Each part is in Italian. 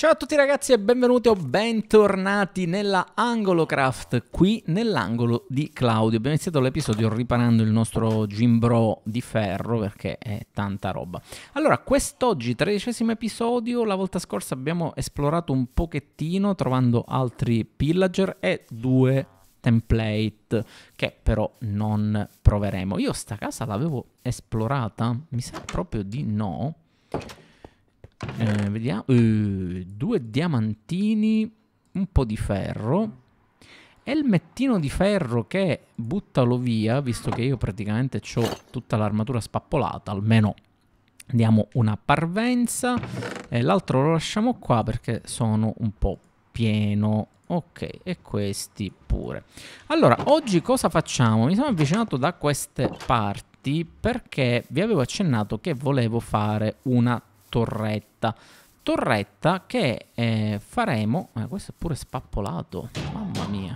Ciao a tutti ragazzi e benvenuti o bentornati nella Angolocraft, qui nell'angolo di Claudio. Abbiamo iniziato l'episodio riparando il nostro gimbro di ferro perché è tanta roba. Allora, quest'oggi, tredicesimo episodio, la volta scorsa abbiamo esplorato un pochettino trovando altri pillager e due template che però non proveremo. Io sta casa l'avevo esplorata? Mi sa proprio di no. Eh, vediamo. Uh, due diamantini, un po' di ferro. E il mettino di ferro che buttalo via, visto che io praticamente ho tutta l'armatura spappolata, almeno diamo una parvenza. E l'altro lo lasciamo qua perché sono un po' pieno. Ok, e questi pure. Allora, oggi cosa facciamo? Mi sono avvicinato da queste parti perché vi avevo accennato che volevo fare una torretta. Torretta che eh, faremo... Eh, questo è pure spappolato, mamma mia.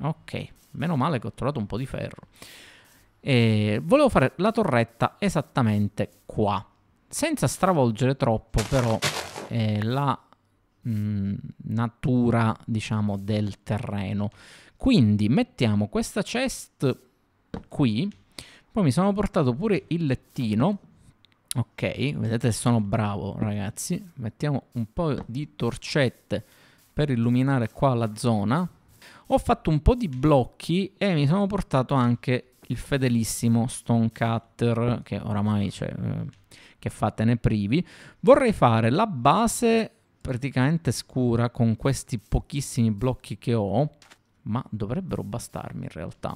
Ok, meno male che ho trovato un po' di ferro. Eh, volevo fare la torretta esattamente qua. Senza stravolgere troppo però eh, la mh, mm, natura, diciamo, del terreno. Quindi mettiamo questa chest qui. Poi mi sono portato pure il lettino Ok, vedete sono bravo ragazzi. Mettiamo un po' di torcette per illuminare qua la zona. Ho fatto un po' di blocchi e mi sono portato anche il fedelissimo Stone Cutter che oramai c'è, cioè, eh, che fatene privi. Vorrei fare la base praticamente scura con questi pochissimi blocchi che ho, ma dovrebbero bastarmi in realtà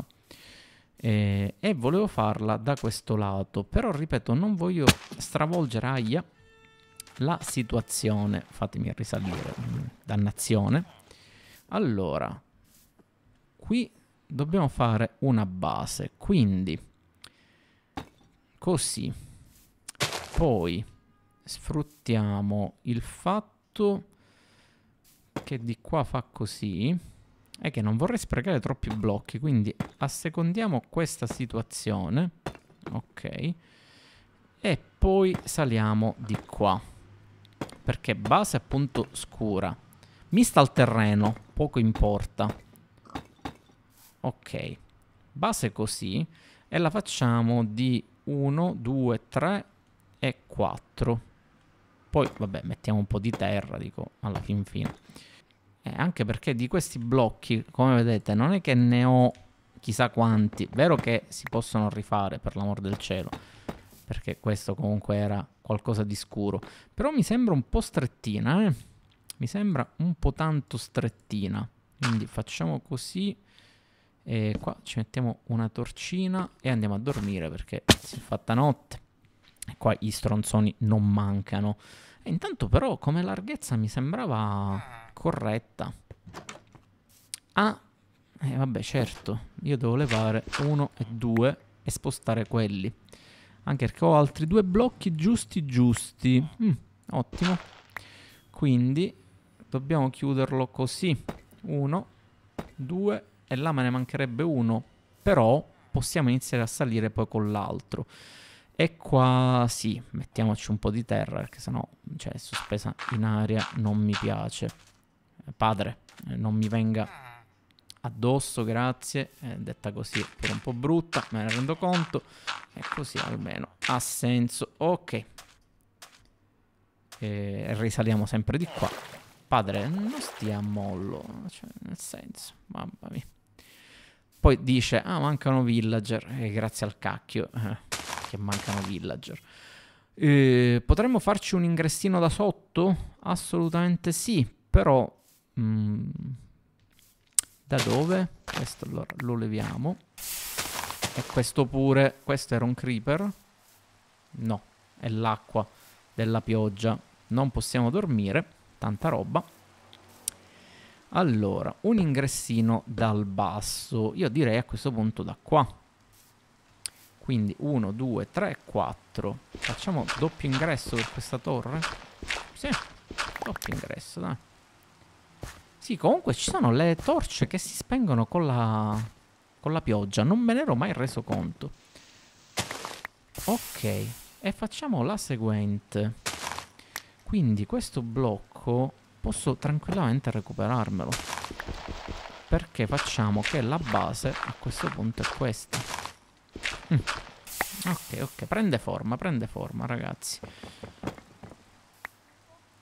eh, e volevo farla da questo lato però ripeto non voglio stravolgere aia la situazione fatemi risalire dannazione allora qui dobbiamo fare una base quindi così poi sfruttiamo il fatto che di qua fa così è che non vorrei sprecare troppi blocchi, quindi assecondiamo questa situazione, ok, e poi saliamo di qua, perché base appunto scura, mista al terreno, poco importa, ok, base così, e la facciamo di 1, 2, 3 e 4, poi vabbè mettiamo un po' di terra, dico, alla fin fine. Eh, anche perché di questi blocchi, come vedete, non è che ne ho chissà quanti. Vero che si possono rifare, per l'amor del cielo, perché questo comunque era qualcosa di scuro. Però mi sembra un po' strettina, eh? Mi sembra un po' tanto strettina. Quindi facciamo così. E qua ci mettiamo una torcina e andiamo a dormire perché si è fatta notte. E qua gli stronzoni non mancano. Eh, intanto però come larghezza mi sembrava corretta. Ah, eh, vabbè certo, io devo levare uno e due e spostare quelli. Anche perché ho altri due blocchi giusti giusti. Mm, ottimo. Quindi dobbiamo chiuderlo così. Uno, due e là me ne mancherebbe uno. Però possiamo iniziare a salire poi con l'altro. E qua sì, mettiamoci un po' di terra, perché sennò, cioè, sospesa in aria non mi piace. Eh, padre, eh, non mi venga addosso, grazie. È eh, detta così è pure un po' brutta, me ne rendo conto. E così almeno ha senso. Ok. E risaliamo sempre di qua. Padre, non stia a mollo, cioè, nel senso, mamma mia. Poi dice, ah, mancano villager, eh, grazie al cacchio. Eh che mancano villager. Eh, potremmo farci un ingressino da sotto? Assolutamente sì, però... Mm, da dove? Questo allora lo leviamo. E questo pure. Questo era un creeper. No, è l'acqua della pioggia. Non possiamo dormire. Tanta roba. Allora, un ingressino dal basso. Io direi a questo punto da qua. Quindi 1, 2, 3, 4. Facciamo doppio ingresso per questa torre? Sì, doppio ingresso, dai. Sì, comunque ci sono le torce che si spengono con la, con la pioggia. Non me ne ero mai reso conto. Ok, e facciamo la seguente. Quindi questo blocco posso tranquillamente recuperarmelo. Perché facciamo che la base a questo punto è questa. Mm. Ok, ok, prende forma, prende forma, ragazzi.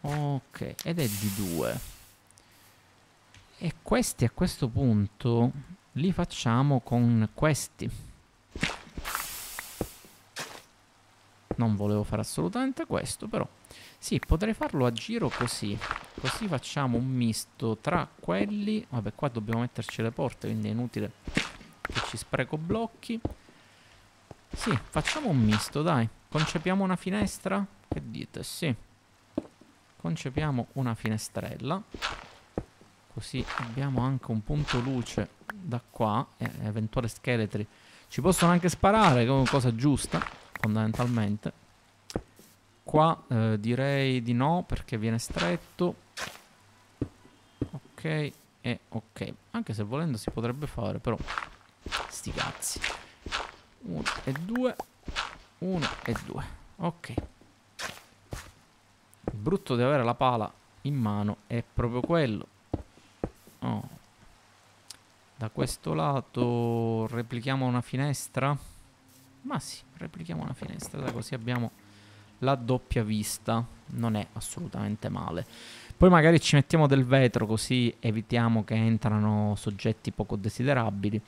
Ok, ed è di due. E questi a questo punto li facciamo con questi. Non volevo fare assolutamente questo, però... Sì, potrei farlo a giro così. Così facciamo un misto tra quelli... Vabbè, qua dobbiamo metterci le porte, quindi è inutile che ci spreco blocchi. Sì, facciamo un misto, dai. Concepiamo una finestra? Che dite? Sì. Concepiamo una finestrella. Così abbiamo anche un punto luce da qua. E eventuali scheletri ci possono anche sparare, che è una cosa giusta, fondamentalmente. Qua eh, direi di no perché viene stretto. Ok, e ok. Anche se volendo si potrebbe fare, però... Sti cazzi. 1 e 2 1 e 2 ok il brutto di avere la pala in mano è proprio quello oh. da questo lato replichiamo una finestra ma sì replichiamo una finestra così abbiamo la doppia vista non è assolutamente male poi magari ci mettiamo del vetro così evitiamo che entrano soggetti poco desiderabili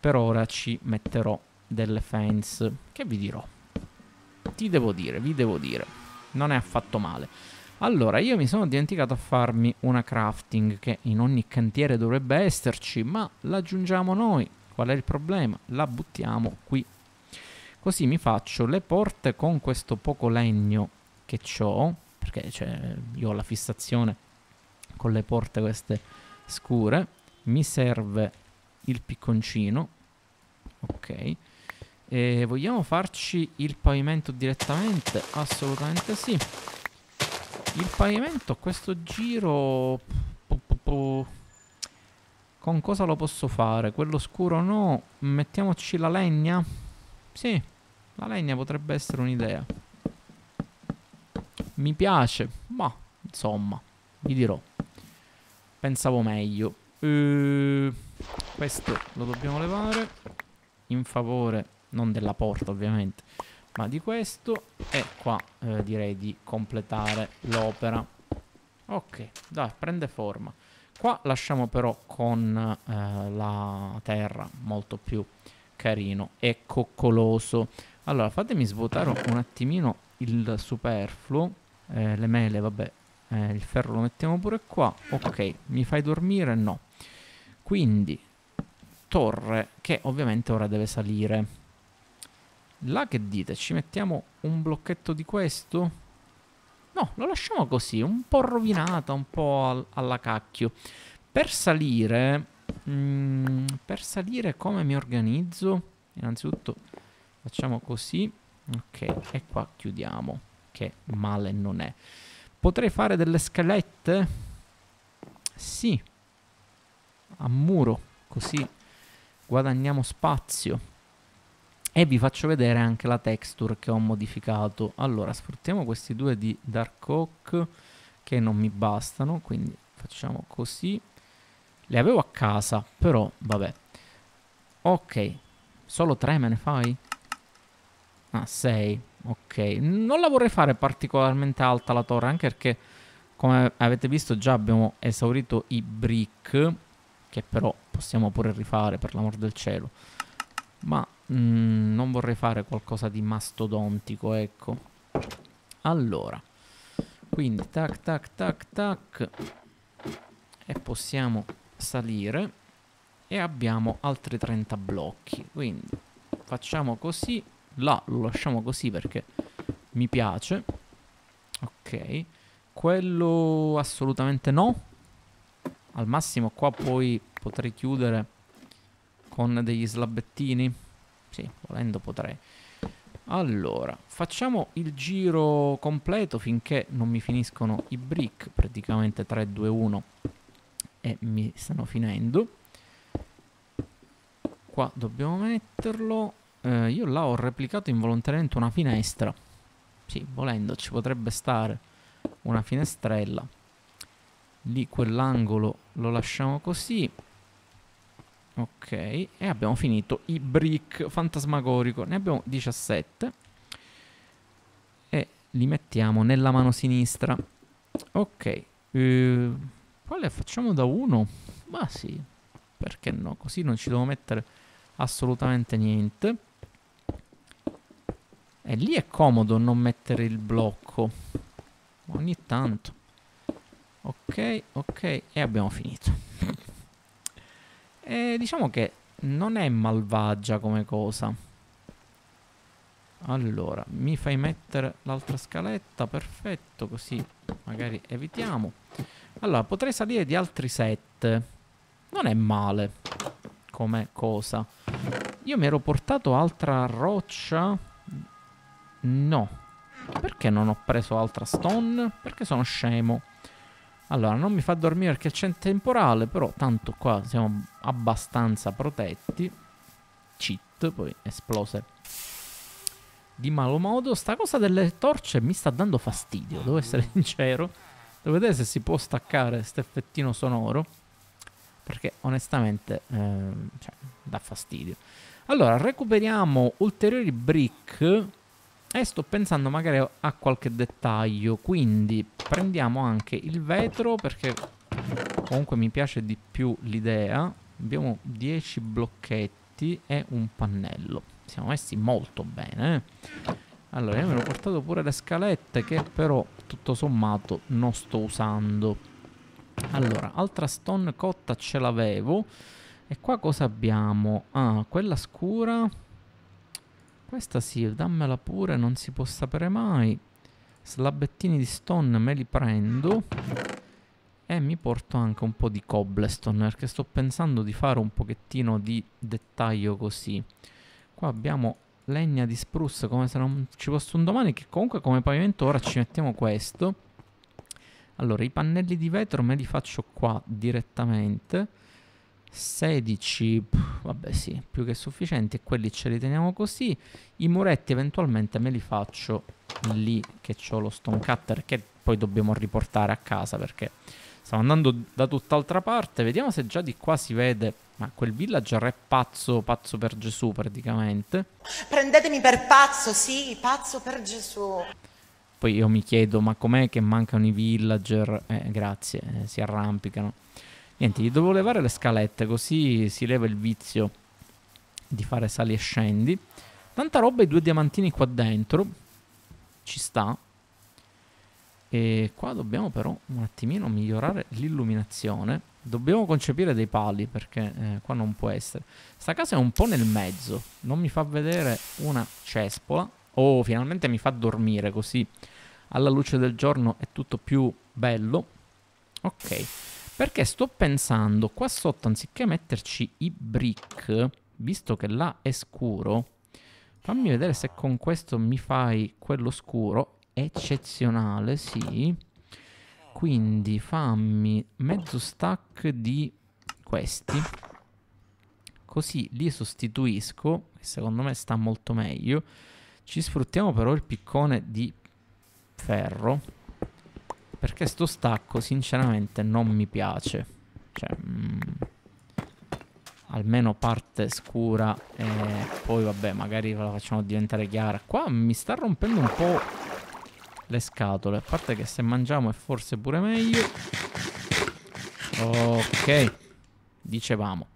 per ora ci metterò delle fans. Che vi dirò? Ti devo dire, vi devo dire. Non è affatto male. Allora, io mi sono dimenticato a farmi una crafting che in ogni cantiere dovrebbe esserci, ma l'aggiungiamo noi. Qual è il problema? La buttiamo qui. Così mi faccio le porte con questo poco legno che ho, perché cioè, io ho la fissazione con le porte queste scure. Mi serve il picconcino, ok. E vogliamo farci il pavimento direttamente? Assolutamente sì. Il pavimento a questo giro... Con cosa lo posso fare? Quello scuro no. Mettiamoci la legna? Sì, la legna potrebbe essere un'idea. Mi piace, ma insomma, vi dirò. Pensavo meglio. Uh, questo lo dobbiamo levare in favore non della porta ovviamente, ma di questo e qua eh, direi di completare l'opera. Ok, dai, prende forma. Qua lasciamo però con eh, la terra molto più carino e coccoloso. Allora, fatemi svuotare un attimino il superfluo. Eh, le mele, vabbè, eh, il ferro lo mettiamo pure qua. Ok, mi fai dormire? No. Quindi, torre che ovviamente ora deve salire. Là che dite? Ci mettiamo un blocchetto di questo? No, lo lasciamo così, un po' rovinata, un po' al alla cacchio. Per salire... Mm, per salire come mi organizzo? Innanzitutto facciamo così. Ok, e qua chiudiamo, che male non è. Potrei fare delle scalette? Sì. A muro, così guadagniamo spazio e vi faccio vedere anche la texture che ho modificato allora sfruttiamo questi due di Dark Oak che non mi bastano quindi facciamo così le avevo a casa però vabbè ok solo tre me ne fai? ah sei ok non la vorrei fare particolarmente alta la torre anche perché come avete visto già abbiamo esaurito i brick che però possiamo pure rifare per l'amor del cielo ma Mm, non vorrei fare qualcosa di mastodontico, ecco. Allora, quindi tac tac tac tac e possiamo salire e abbiamo altri 30 blocchi, quindi facciamo così, là lo lasciamo così perché mi piace. Ok, quello assolutamente no. Al massimo qua poi potrei chiudere con degli slabettini. Sì, volendo potrei. Allora, facciamo il giro completo finché non mi finiscono i brick, praticamente 3, 2, 1 e mi stanno finendo. Qua dobbiamo metterlo. Eh, io là ho replicato involontariamente una finestra. Sì, volendo ci potrebbe stare una finestrella. Lì quell'angolo lo lasciamo così. Ok, e abbiamo finito i brick fantasmagorico, ne abbiamo 17 e li mettiamo nella mano sinistra. Ok, eh, quale facciamo da uno? Ma sì, perché no? Così non ci devo mettere assolutamente niente. E lì è comodo non mettere il blocco. Ogni tanto. Ok, ok, e abbiamo finito. E eh, diciamo che non è malvagia come cosa. Allora, mi fai mettere l'altra scaletta, perfetto, così magari evitiamo. Allora, potrei salire di altri 7. Non è male come cosa. Io mi ero portato altra roccia? No. Perché non ho preso altra stone? Perché sono scemo. Allora, non mi fa dormire perché c'è temporale, però tanto qua siamo abbastanza protetti. Cheat, poi esplose di malo modo. Sta cosa delle torce mi sta dando fastidio, devo essere sincero. Devo vedere se si può staccare questo effettino sonoro. Perché onestamente ehm, cioè, dà fastidio. Allora, recuperiamo ulteriori brick e sto pensando magari a qualche dettaglio, quindi prendiamo anche il vetro perché comunque mi piace di più l'idea. Abbiamo 10 blocchetti e un pannello. Siamo messi molto bene. Eh. Allora, io mi ho portato pure le scalette che però tutto sommato non sto usando. Allora, altra stone cotta ce l'avevo. E qua cosa abbiamo? Ah, quella scura questa sì, dammela pure, non si può sapere mai. Slabettini di stone me li prendo. E mi porto anche un po' di cobblestone, perché sto pensando di fare un pochettino di dettaglio così. Qua abbiamo legna di spruce, come se non ci fosse un domani, che comunque come pavimento ora ci mettiamo questo. Allora, i pannelli di vetro me li faccio qua direttamente. 16, pff, vabbè sì, più che sufficienti, quelli ce li teniamo così. I muretti eventualmente me li faccio lì che ho lo stone cutter che poi dobbiamo riportare a casa perché stiamo andando da tutt'altra parte. Vediamo se già di qua si vede, ma quel villager è pazzo, pazzo per Gesù praticamente. Prendetemi per pazzo, sì, pazzo per Gesù. Poi io mi chiedo, ma com'è che mancano i villager? Eh, grazie, eh, si arrampicano. Niente, gli devo levare le scalette così si leva il vizio di fare sali e scendi. Tanta roba e due diamantini qua dentro. Ci sta. E qua dobbiamo però un attimino migliorare l'illuminazione. Dobbiamo concepire dei pali perché eh, qua non può essere. Sta casa è un po' nel mezzo. Non mi fa vedere una cespola. Oh, finalmente mi fa dormire così. Alla luce del giorno è tutto più bello. Ok. Perché sto pensando, qua sotto anziché metterci i brick, visto che là è scuro, fammi vedere se con questo mi fai quello scuro. Eccezionale, sì. Quindi fammi mezzo stack di questi. Così li sostituisco, secondo me sta molto meglio. Ci sfruttiamo però il piccone di ferro perché sto stacco sinceramente non mi piace. Cioè, mh, mm, almeno parte scura e poi vabbè magari la facciamo diventare chiara. Qua mi sta rompendo un po' le scatole. A parte che se mangiamo è forse pure meglio. Ok, dicevamo.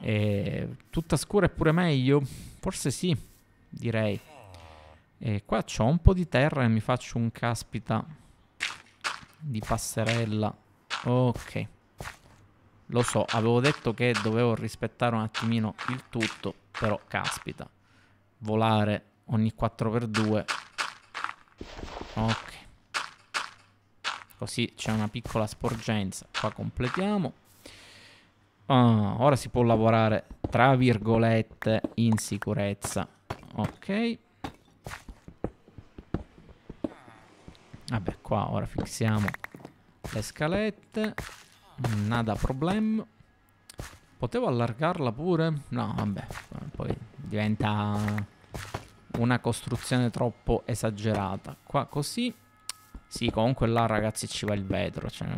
E tutta scura è pure meglio? Forse sì, direi. E qua c'ho un po' di terra e mi faccio un caspita di passerella. Ok. Lo so, avevo detto che dovevo rispettare un attimino il tutto, però caspita. Volare ogni 4x2. Ok. Così c'è una piccola sporgenza. Qua completiamo. Ah, ora si può lavorare, tra virgolette, in sicurezza. Ok. Vabbè, qua ora fissiamo le scalette. Nada problem. Potevo allargarla pure? No, vabbè. Poi diventa una costruzione troppo esagerata. Qua così. Sì, comunque là, ragazzi, ci va il vetro. Cioè,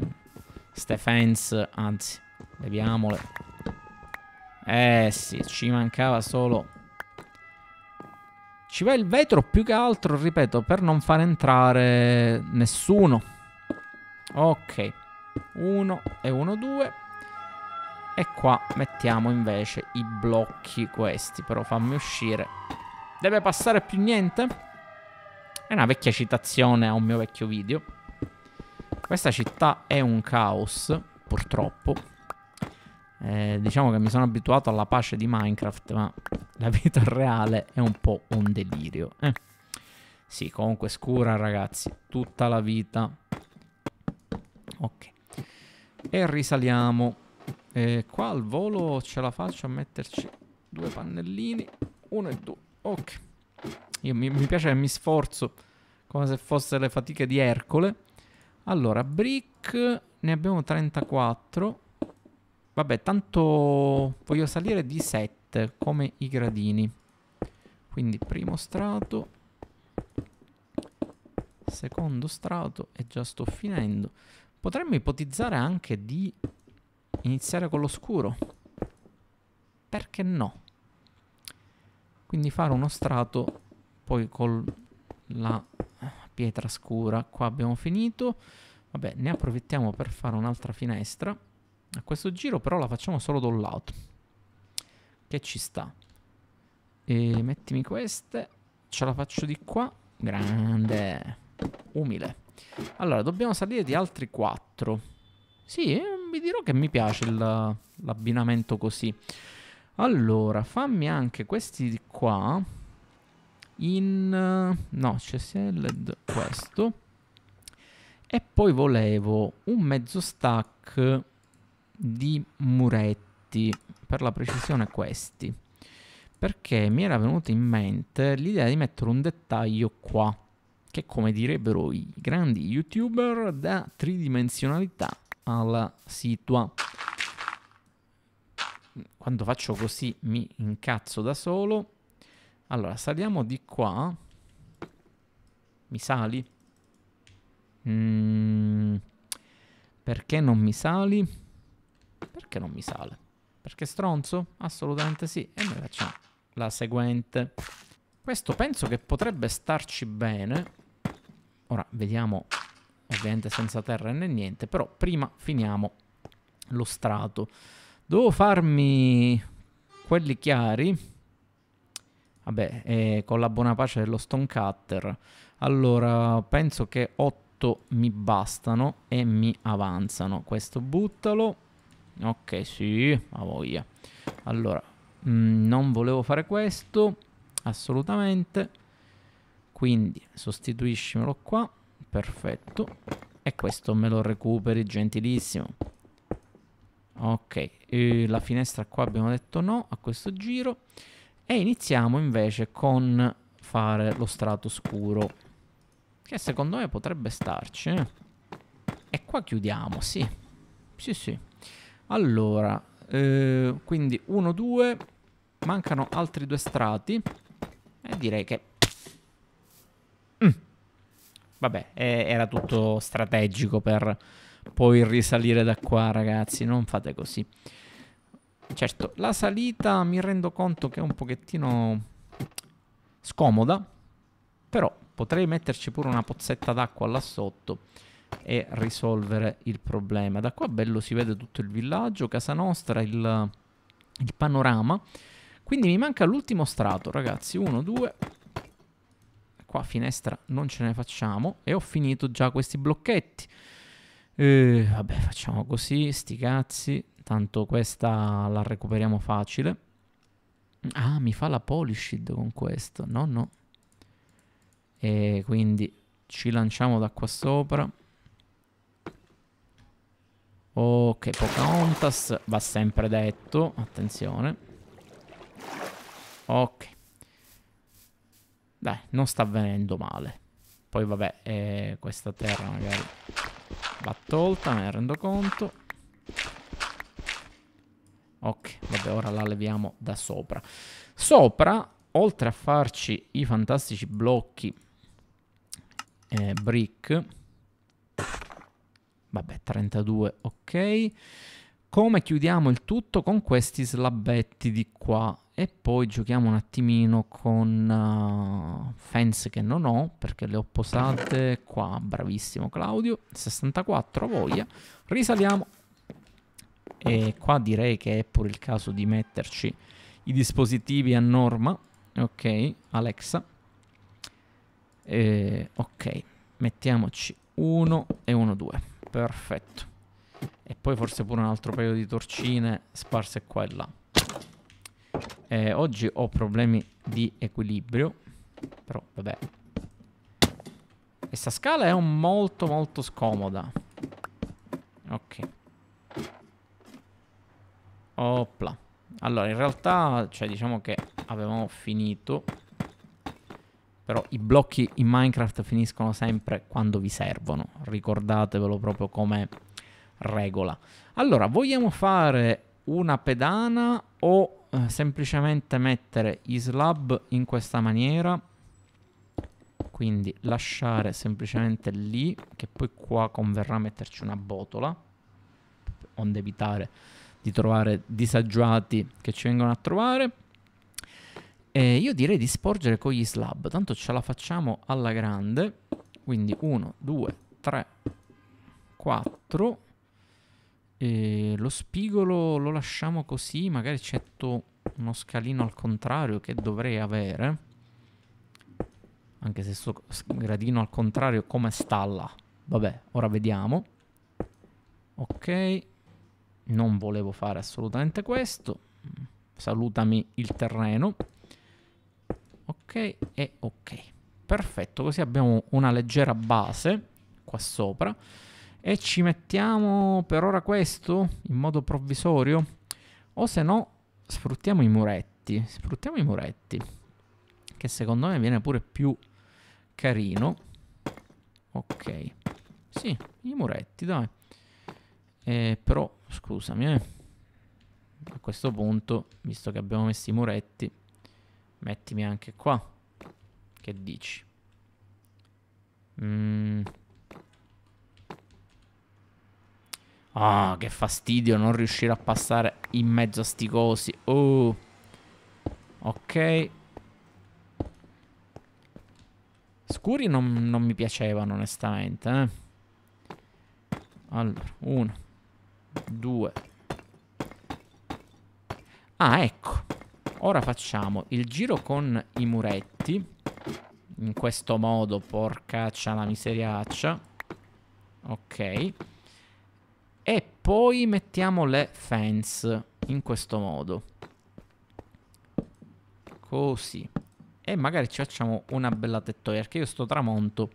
ste fence, anzi, leviamole. Eh sì, ci mancava solo ci va il vetro più che altro, ripeto, per non far entrare nessuno. Ok. 1 e 1, 2. E qua mettiamo invece i blocchi questi. Però fammi uscire. Deve passare più niente? È una vecchia citazione a un mio vecchio video. Questa città è un caos, purtroppo. Eh, diciamo che mi sono abituato alla pace di Minecraft, ma la vita reale è un po' un delirio. Eh. Sì, comunque scura ragazzi, tutta la vita. Ok. E risaliamo. E qua al volo ce la faccio a metterci due pannellini. Uno e due. Ok. Io mi, mi piace che mi sforzo come se fossero le fatiche di Ercole. Allora, brick ne abbiamo 34. Vabbè, tanto voglio salire di 7. 7 come i gradini quindi primo strato secondo strato e già sto finendo potremmo ipotizzare anche di iniziare con lo scuro. perché no quindi fare uno strato poi con la pietra scura qua abbiamo finito vabbè ne approfittiamo per fare un'altra finestra a questo giro però la facciamo solo da un lato che ci sta. E mettimi queste. Ce la faccio di qua. Grande. Umile. Allora, dobbiamo salire di altri 4. Sì, eh, vi dirò che mi piace l'abbinamento così. Allora, fammi anche questi di qua. In... Eh, no, c'è Seled questo. E poi volevo un mezzo stack di muretti per la precisione questi, perché mi era venuta in mente l'idea di mettere un dettaglio qua, che come direbbero i grandi youtuber da tridimensionalità alla situa. Quando faccio così mi incazzo da solo. Allora, saliamo di qua. Mi sali? Mm, perché non mi sali? Perché non mi sale? Perché stronzo? Assolutamente sì. E noi facciamo la seguente. Questo penso che potrebbe starci bene. Ora vediamo, ovviamente senza terra né niente, però prima finiamo lo strato. Devo farmi quelli chiari. Vabbè, eh, con la buona pace dello stone cutter. Allora, penso che 8 mi bastano e mi avanzano. Questo buttalo. Ok, sì, ma voglia. Allora, mh, mm, non volevo fare questo, assolutamente. Quindi sostituiscimelo qua, perfetto. E questo me lo recuperi, gentilissimo. Ok, e la finestra qua abbiamo detto no a questo giro. E iniziamo invece con fare lo strato scuro. Che secondo me potrebbe starci. Eh? E qua chiudiamo, sì. Sì, sì. Allora, eh, quindi 1, 2, mancano altri due strati. E direi che... Mm. Vabbè, eh, era tutto strategico per poi risalire da qua, ragazzi, non fate così. Certo, la salita mi rendo conto che è un pochettino scomoda, però potrei metterci pure una pozzetta d'acqua là sotto e risolvere il problema. Da qua bello si vede tutto il villaggio, casa nostra, il, il panorama. Quindi mi manca l'ultimo strato, ragazzi. Uno, due. Qua finestra non ce ne facciamo. E ho finito già questi blocchetti. E, eh, vabbè, facciamo così, sti cazzi. Tanto questa la recuperiamo facile. Ah, mi fa la polished con questo. No, no. E quindi ci lanciamo da qua sopra. Ok, Pocahontas va sempre detto, attenzione. Ok. Dai, non sta avvenendo male. Poi vabbè, eh, questa terra magari va tolta, me ne rendo conto. Ok, vabbè, ora la leviamo da sopra. Sopra, oltre a farci i fantastici blocchi eh, brick vabbè 32 ok come chiudiamo il tutto con questi slabetti di qua e poi giochiamo un attimino con uh, eh, fence che non ho perché le ho posate qua bravissimo Claudio 64 voglia risaliamo e qua direi che è pure il caso di metterci i dispositivi a norma ok Alexa e, ok mettiamoci 1 e 1 2 Perfetto. E poi forse pure un altro paio di torcine sparse qua e là. Eh, oggi ho problemi di equilibrio. Però vabbè. Questa scala è molto molto scomoda. Ok. Oppla. Allora, in realtà, cioè, diciamo che avevamo finito però i blocchi in Minecraft finiscono sempre quando vi servono, ricordatevelo proprio come regola. Allora, vogliamo fare una pedana o eh, semplicemente mettere i slab in questa maniera? Quindi lasciare semplicemente lì, che poi qua converrà metterci una botola, onde evitare di trovare disagiati che ci vengono a trovare. Eh, io direi di sporgere con gli slab, tanto ce la facciamo alla grande. Quindi 1, 2, 3, 4. lo spigolo lo lasciamo così, magari eccetto uno scalino al contrario che dovrei avere. Anche se sto gradino al contrario come sta là. Vabbè, ora vediamo. Ok, non volevo fare assolutamente questo. Salutami il terreno ok e ok. Perfetto, così abbiamo una leggera base qua sopra e ci mettiamo per ora questo in modo provvisorio o se no sfruttiamo i muretti, sfruttiamo i muretti che secondo me viene pure più carino. Ok. Sì, i muretti, dai. Eh, però, scusami, eh. A questo punto, visto che abbiamo messo i muretti, Mettimi anche qua. Che dici? Mm. Ah, che fastidio non riuscire a passare in mezzo a sti cosi. Oh. Ok. Scuri non, non mi piacevano, onestamente. Eh? Allora, uno. Due. Ah, ecco. Ora facciamo il giro con i muretti. In questo modo, porcaccia la miseriaccia. Ok. E poi mettiamo le fence. In questo modo. Così. E magari ci facciamo una bella tettoia. Perché io sto tramonto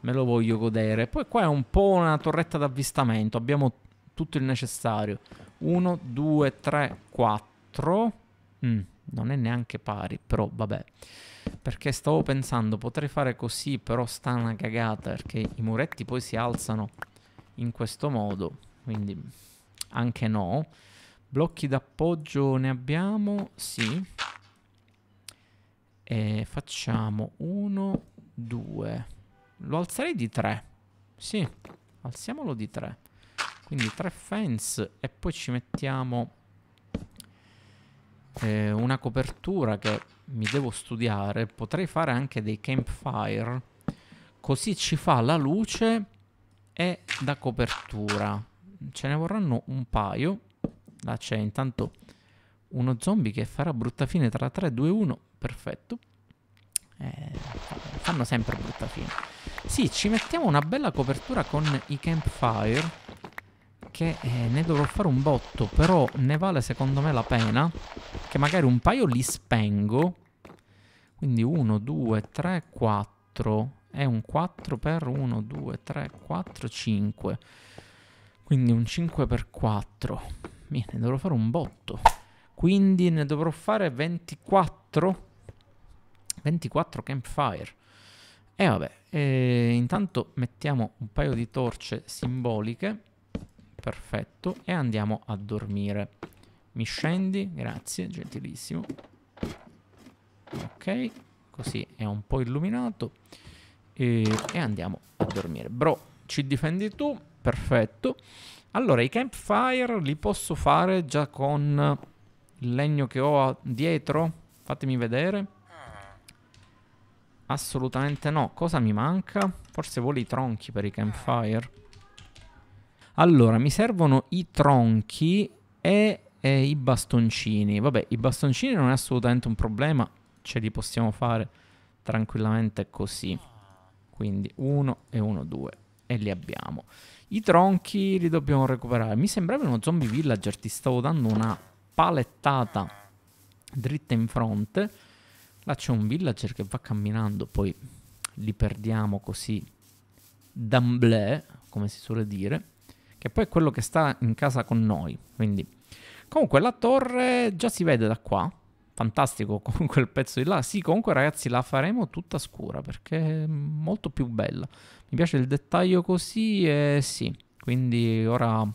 me lo voglio godere. Poi qua è un po' una torretta d'avvistamento. Abbiamo tutto il necessario. 1, 2, 3, 4. Mm non è neanche pari, però vabbè. Perché stavo pensando, potrei fare così, però sta una cagata, perché i muretti poi si alzano in questo modo, quindi anche no. Blocchi d'appoggio ne abbiamo? Sì. E facciamo uno, due. Lo alzerei di tre, Sì, alziamolo di tre. Quindi tre fence e poi ci mettiamo eh, una copertura che mi devo studiare, potrei fare anche dei campfire, così ci fa la luce e da copertura. Ce ne vorranno un paio. Là c'è intanto uno zombie che farà brutta fine tra 3, 2, 1. Perfetto. Eh, fanno sempre brutta fine. Sì, ci mettiamo una bella copertura con i campfire. Che eh, ne dovrò fare un botto, però ne vale secondo me la pena. Perché magari un paio li spengo. Quindi 1, 2, 3, 4. È un 4 per 1, 2, 3, 4, 5. Quindi un 5 per 4. Bene, dovrò fare un botto. Quindi ne dovrò fare 24. 24 campfire. E vabbè, e eh, intanto mettiamo un paio di torce simboliche. Perfetto. E andiamo a dormire. Mi scendi? Grazie, gentilissimo. Ok, così è un po' illuminato. E, e andiamo a dormire. Bro, ci difendi tu? Perfetto. Allora, i campfire li posso fare già con il legno che ho dietro? Fatemi vedere. Assolutamente no. Cosa mi manca? Forse vuole i tronchi per i campfire. Allora, mi servono i tronchi e e i bastoncini. Vabbè, i bastoncini non è assolutamente un problema. Ce li possiamo fare tranquillamente così. Quindi 1 e 1, 2. E li abbiamo. I tronchi li dobbiamo recuperare. Mi sembrava uno zombie villager. Ti stavo dando una palettata dritta in fronte. Là c'è un villager che va camminando. Poi li perdiamo così d'amblè, come si suole dire. Che poi è quello che sta in casa con noi. Quindi Comunque la torre già si vede da qua. Fantastico comunque il pezzo di là. Sì, comunque ragazzi la faremo tutta scura perché è molto più bella. Mi piace il dettaglio così e sì. Quindi ora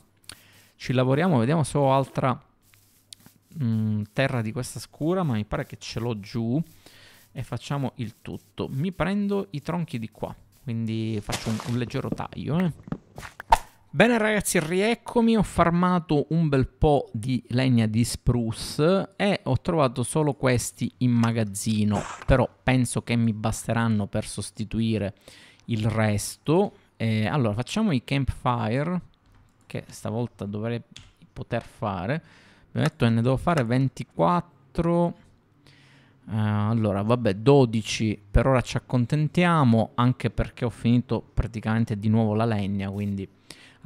ci lavoriamo, vediamo se ho altra mh, mm, terra di questa scura, ma mi pare che ce l'ho giù e facciamo il tutto. Mi prendo i tronchi di qua, quindi faccio un, un leggero taglio. Eh. Bene ragazzi, rieccomi, ho farmato un bel po' di legna di spruce e ho trovato solo questi in magazzino, però penso che mi basteranno per sostituire il resto. Eh, allora, facciamo i campfire, che stavolta dovrei poter fare. Mi metto che ne devo fare 24... Uh, eh, allora, vabbè, 12 per ora ci accontentiamo, anche perché ho finito praticamente di nuovo la legna, quindi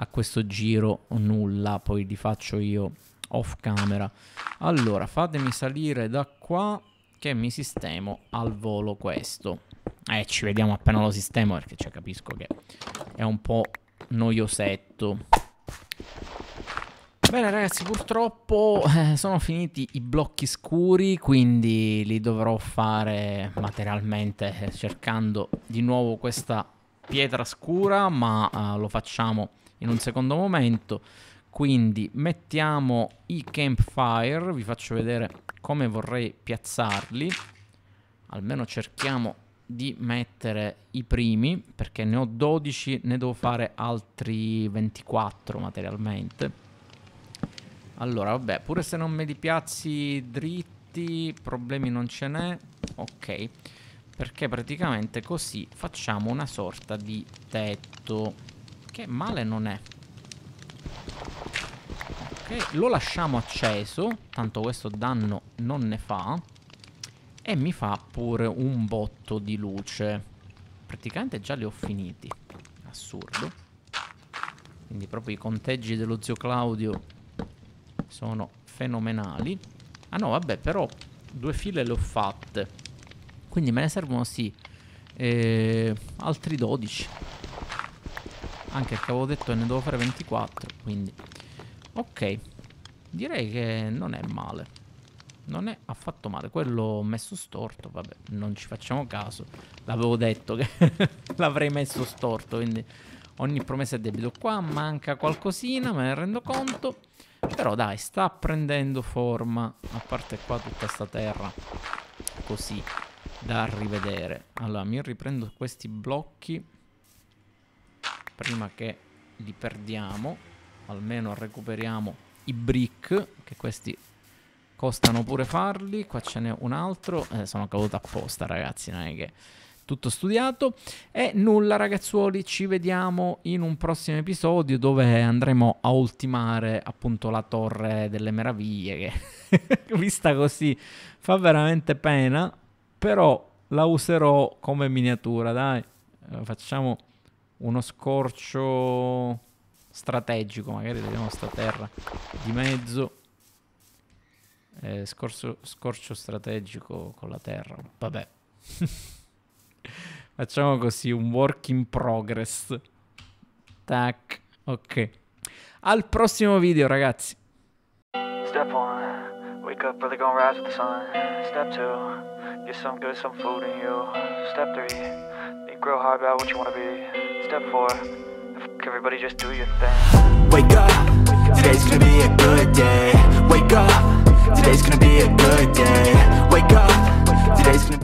a questo giro nulla, poi li faccio io off camera. Allora, fatemi salire da qua che mi sistemo al volo questo. E eh, ci vediamo appena lo sistemo perché cioè, capisco che è un po' noiosetto. Bene ragazzi, purtroppo eh, sono finiti i blocchi scuri, quindi li dovrò fare materialmente eh, cercando di nuovo questa pietra scura, ma eh, lo facciamo in un secondo momento. Quindi mettiamo i campfire, vi faccio vedere come vorrei piazzarli. Almeno cerchiamo di mettere i primi, perché ne ho 12, ne devo fare altri 24 materialmente. Allora, vabbè, pure se non me li piazzi dritti, problemi non ce n'è. Ok, perché praticamente così facciamo una sorta di tetto. Che male non è Ok, lo lasciamo acceso Tanto questo danno non ne fa E mi fa pure un botto di luce Praticamente già li ho finiti Assurdo Quindi proprio i conteggi dello zio Claudio Sono fenomenali Ah no, vabbè, però due file le ho fatte Quindi me ne servono sì eh, Altri 12 anche perché avevo detto che ne devo fare 24 Quindi Ok Direi che non è male Non è affatto male Quello messo storto Vabbè non ci facciamo caso L'avevo detto che l'avrei messo storto Quindi ogni promessa è debito Qua manca qualcosina Me ne rendo conto Però dai sta prendendo forma A parte qua tutta sta terra Così da rivedere Allora mi riprendo questi blocchi prima che li perdiamo, almeno recuperiamo i brick, che questi costano pure farli. Qua ce n'è un altro, eh, sono caduto apposta ragazzi, non è che tutto studiato. E nulla ragazzuoli, ci vediamo in un prossimo episodio dove andremo a ultimare appunto la torre delle meraviglie che vista così fa veramente pena, però la userò come miniatura, dai. Facciamo uno scorcio strategico, magari vediamo sta terra di mezzo. Eh, scorso, scorcio strategico con la terra, vabbè. Facciamo così, un work in progress. Tac, ok. Al prossimo video, ragazzi. Step 1, wake up early, gonna rise with the sun. Step 2, get some good, some food in you. Step 3, grow real hard about what you wanna be. everybody, just do your thing. Wake up, today's gonna be a good day. Wake up, today's gonna be a good day. Wake up, today's gonna be.